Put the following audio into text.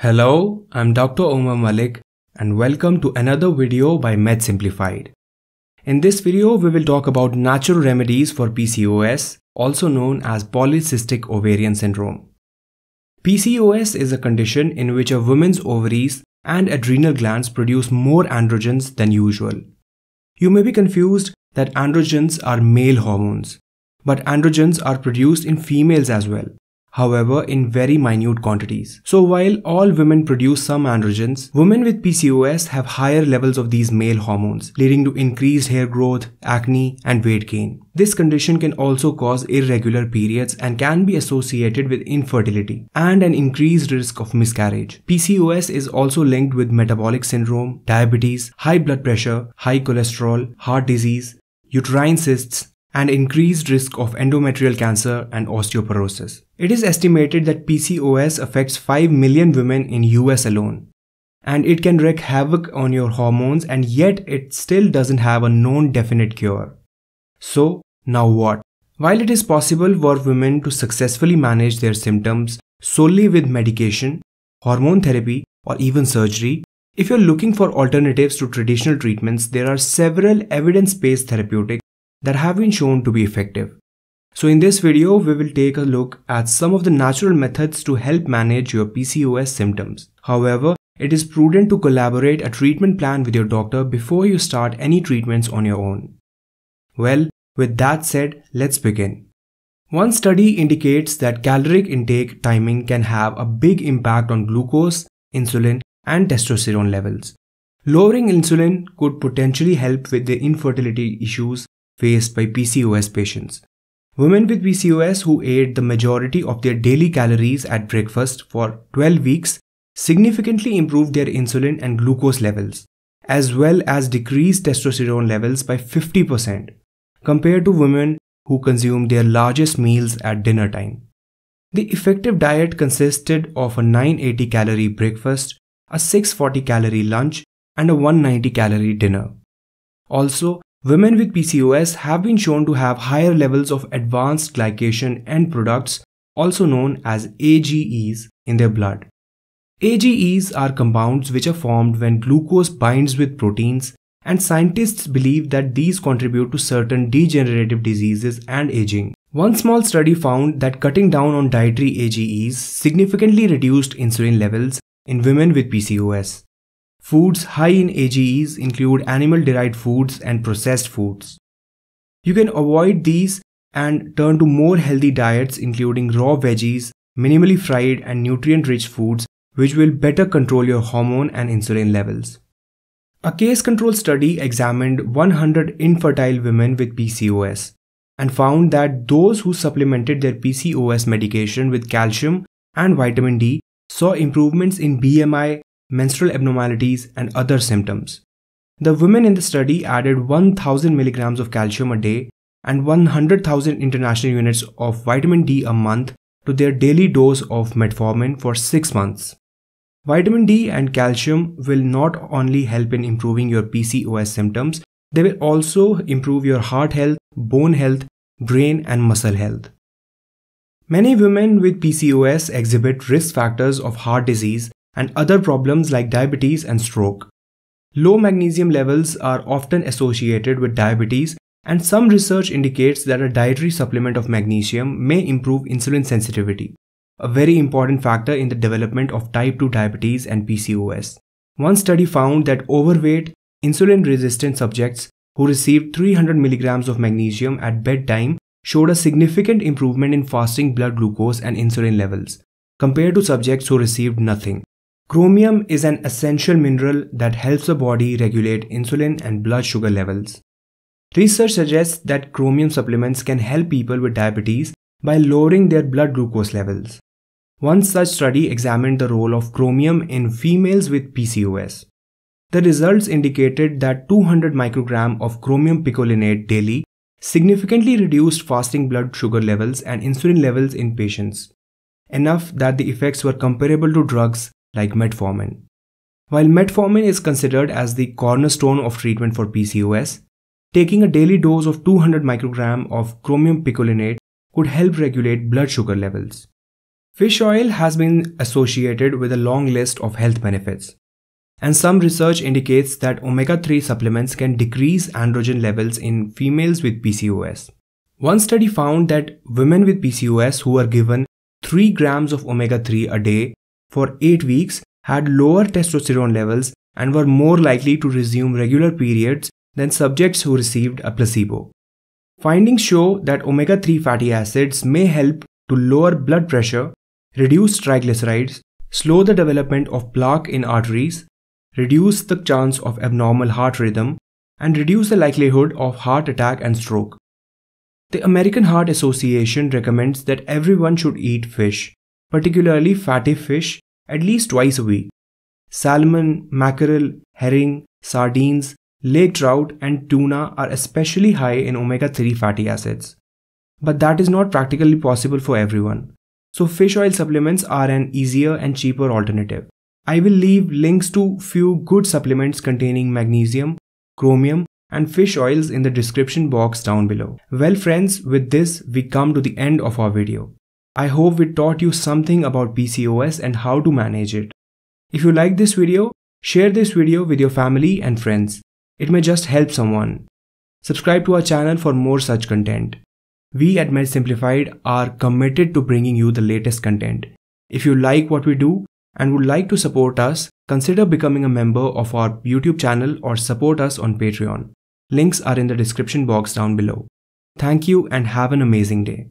Hello, I'm Dr. Omar Malik and welcome to another video by Med Simplified. In this video, we will talk about natural remedies for PCOS, also known as polycystic ovarian syndrome. PCOS is a condition in which a woman's ovaries and adrenal glands produce more androgens than usual. You may be confused that androgens are male hormones, but androgens are produced in females as well, however in very minute quantities. So while all women produce some androgens, women with PCOS have higher levels of these male hormones, leading to increased hair growth, acne, and weight gain. This condition can also cause irregular periods and can be associated with infertility and an increased risk of miscarriage. PCOS is also linked with metabolic syndrome, diabetes, high blood pressure, high cholesterol, heart disease, uterine cysts, and increased risk of endometrial cancer and osteoporosis. It is estimated that PCOS affects 5 million women in US alone and it can wreak havoc on your hormones and yet it still doesn't have a known definite cure. So, now what? While it is possible for women to successfully manage their symptoms solely with medication, hormone therapy, or even surgery, if you're looking for alternatives to traditional treatments, there are several evidence based therapeutics that have been shown to be effective. So in this video, we will take a look at some of the natural methods to help manage your PCOS symptoms. However, it is prudent to collaborate a treatment plan with your doctor before you start any treatments on your own. Well, with that said, let's begin. One study indicates that caloric intake timing can have a big impact on glucose, insulin, and testosterone levels. Lowering insulin could potentially help with the infertility issues faced by PCOS patients. Women with PCOS who ate the majority of their daily calories at breakfast for 12 weeks significantly improved their insulin and glucose levels, as well as decreased testosterone levels by 50%, compared to women who consumed their largest meals at dinner time. The effective diet consisted of a 980 calorie breakfast, a 640 calorie lunch, and a 190 calorie dinner. Also, Women with PCOS have been shown to have higher levels of advanced glycation end products, also known as AGEs, in their blood. AGEs are compounds which are formed when glucose binds with proteins, and scientists believe that these contribute to certain degenerative diseases and aging. One small study found that cutting down on dietary AGEs significantly reduced insulin levels in women with PCOS. Foods high in AGEs include animal derived foods and processed foods. You can avoid these and turn to more healthy diets including raw veggies, minimally fried and nutrient rich foods which will better control your hormone and insulin levels. A case control study examined 100 infertile women with PCOS and found that those who supplemented their PCOS medication with calcium and vitamin D saw improvements in BMI, menstrual abnormalities, and other symptoms. The women in the study added 1000 milligrams of calcium a day and 100,000 international units of vitamin D a month to their daily dose of metformin for 6 months. Vitamin D and calcium will not only help in improving your PCOS symptoms, they will also improve your heart health, bone health, brain, and muscle health. Many women with PCOS exhibit risk factors of heart disease and other problems like diabetes and stroke. Low magnesium levels are often associated with diabetes, and some research indicates that a dietary supplement of magnesium may improve insulin sensitivity, a very important factor in the development of type 2 diabetes and PCOS. One study found that overweight, insulin resistant subjects who received 300 mg of magnesium at bedtime showed a significant improvement in fasting blood glucose and insulin levels compared to subjects who received nothing. Chromium is an essential mineral that helps the body regulate insulin and blood sugar levels. Research suggests that chromium supplements can help people with diabetes by lowering their blood glucose levels. One such study examined the role of chromium in females with PCOS. The results indicated that 200 microgram of chromium picolinate daily significantly reduced fasting blood sugar levels and insulin levels in patients, enough that the effects were comparable to drugs like metformin. While metformin is considered as the cornerstone of treatment for PCOS, taking a daily dose of 200 microgram of chromium picolinate could help regulate blood sugar levels. Fish oil has been associated with a long list of health benefits, and some research indicates that omega 3 supplements can decrease androgen levels in females with PCOS. One study found that women with PCOS who are given 3 grams of omega 3 a day for 8 weeks had lower testosterone levels and were more likely to resume regular periods than subjects who received a placebo. Findings show that omega 3 fatty acids may help to lower blood pressure, reduce triglycerides, slow the development of plaque in arteries, reduce the chance of abnormal heart rhythm, and reduce the likelihood of heart attack and stroke. The American Heart Association recommends that everyone should eat fish, particularly fatty fish, at least twice a week. Salmon, mackerel, herring, sardines, lake trout, and tuna are especially high in omega 3 fatty acids. But that is not practically possible for everyone. So, fish oil supplements are an easier and cheaper alternative. I will leave links to few good supplements containing magnesium, chromium, and fish oils in the description box down below. Well friends, with this we come to the end of our video. I hope we taught you something about PCOS and how to manage it. If you like this video, share this video with your family and friends. It may just help someone. Subscribe to our channel for more such content. We at Med Simplified are committed to bringing you the latest content. If you like what we do and would like to support us, consider becoming a member of our YouTube channel or support us on Patreon. Links are in the description box down below. Thank you and have an amazing day.